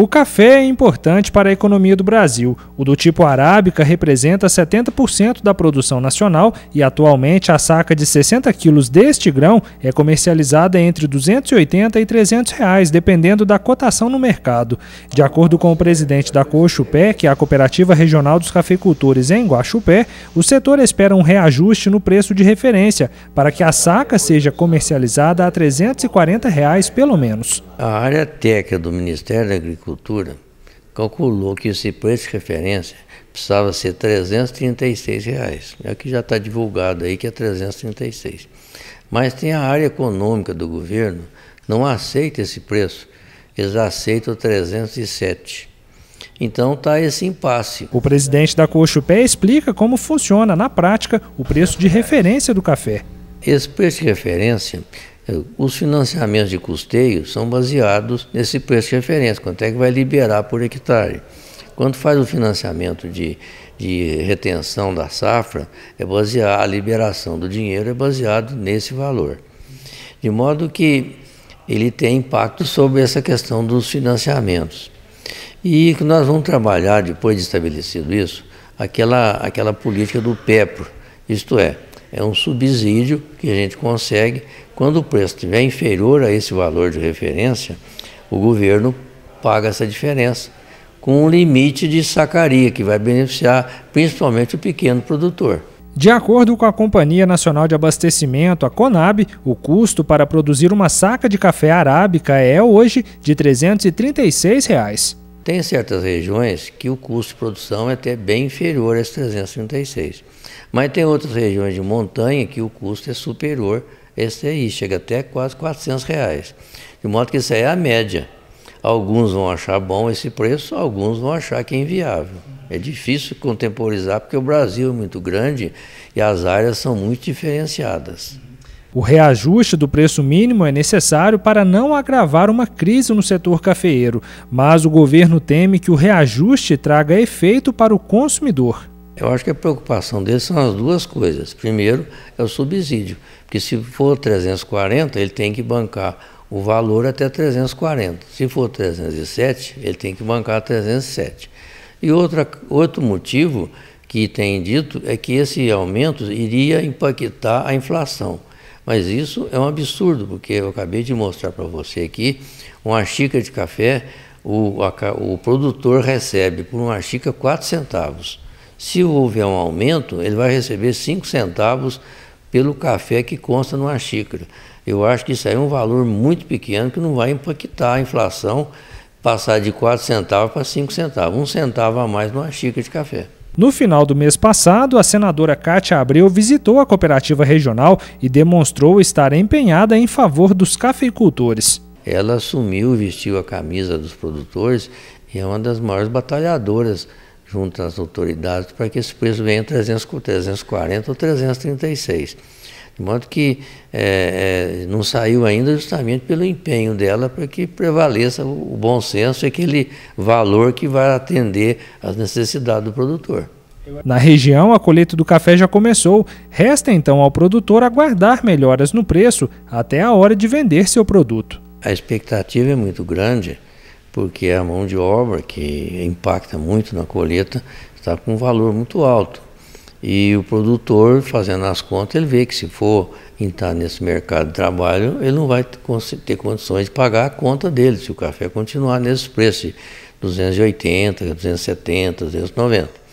O café é importante para a economia do Brasil. O do tipo arábica representa 70% da produção nacional e atualmente a saca de 60 quilos deste grão é comercializada entre 280 e 300 reais, dependendo da cotação no mercado. De acordo com o presidente da Cochupé, que é a cooperativa regional dos cafeicultores em Guaxupé, o setor espera um reajuste no preço de referência para que a saca seja comercializada a R$ 340 reais pelo menos. A área técnica do Ministério da Agricultura calculou que esse preço de referência precisava ser R$ 336, reais. é o que já está divulgado aí que é 336. Mas tem a área econômica do governo, não aceita esse preço, eles aceitam 307. Então está esse impasse. O presidente da Cochupé explica como funciona na prática o preço de referência do café. Esse preço de referência os financiamentos de custeio são baseados nesse preço de referência, quanto é que vai liberar por hectare. Quando faz o financiamento de, de retenção da safra, é baseado, a liberação do dinheiro é baseado nesse valor. De modo que ele tem impacto sobre essa questão dos financiamentos. E nós vamos trabalhar, depois de estabelecido isso, aquela, aquela política do PEPRO, isto é, é um subsídio que a gente consegue quando o preço estiver inferior a esse valor de referência, o governo paga essa diferença com um limite de sacaria que vai beneficiar principalmente o pequeno produtor. De acordo com a Companhia Nacional de Abastecimento, a Conab, o custo para produzir uma saca de café arábica é hoje de R$ 336. Reais. Tem certas regiões que o custo de produção é até bem inferior a esse 336, mas tem outras regiões de montanha que o custo é superior a esse aí, chega até quase 400 reais. De modo que isso aí é a média. Alguns vão achar bom esse preço, alguns vão achar que é inviável. É difícil contemporizar porque o Brasil é muito grande e as áreas são muito diferenciadas. O reajuste do preço mínimo é necessário para não agravar uma crise no setor cafeeiro, mas o governo teme que o reajuste traga efeito para o consumidor. Eu acho que a preocupação deles são as duas coisas. Primeiro, é o subsídio, porque se for 340, ele tem que bancar o valor até 340. Se for 307, ele tem que bancar 307. E outra, outro motivo que tem dito é que esse aumento iria impactar a inflação. Mas isso é um absurdo, porque eu acabei de mostrar para você aqui uma xícara de café, o, a, o produtor recebe por uma xícara 4 centavos. Se houver um aumento, ele vai receber 5 centavos pelo café que consta numa xícara. Eu acho que isso aí é um valor muito pequeno que não vai impactar a inflação passar de 4 centavos para 5 centavos, um centavo a mais numa xícara de café. No final do mês passado, a senadora Cátia Abreu visitou a cooperativa regional e demonstrou estar empenhada em favor dos cafeicultores. Ela assumiu, vestiu a camisa dos produtores e é uma das maiores batalhadoras junto às autoridades para que esse preço venha 300, 340 ou 336. De modo que é, é, não saiu ainda justamente pelo empenho dela para que prevaleça o bom senso e aquele valor que vai atender às necessidades do produtor. Na região, a colheita do café já começou. Resta então ao produtor aguardar melhoras no preço até a hora de vender seu produto. A expectativa é muito grande porque é a mão de obra que impacta muito na colheita está com um valor muito alto. E o produtor, fazendo as contas, ele vê que se for entrar nesse mercado de trabalho, ele não vai ter condições de pagar a conta dele, se o café continuar nesse preço, 280, 270, 290.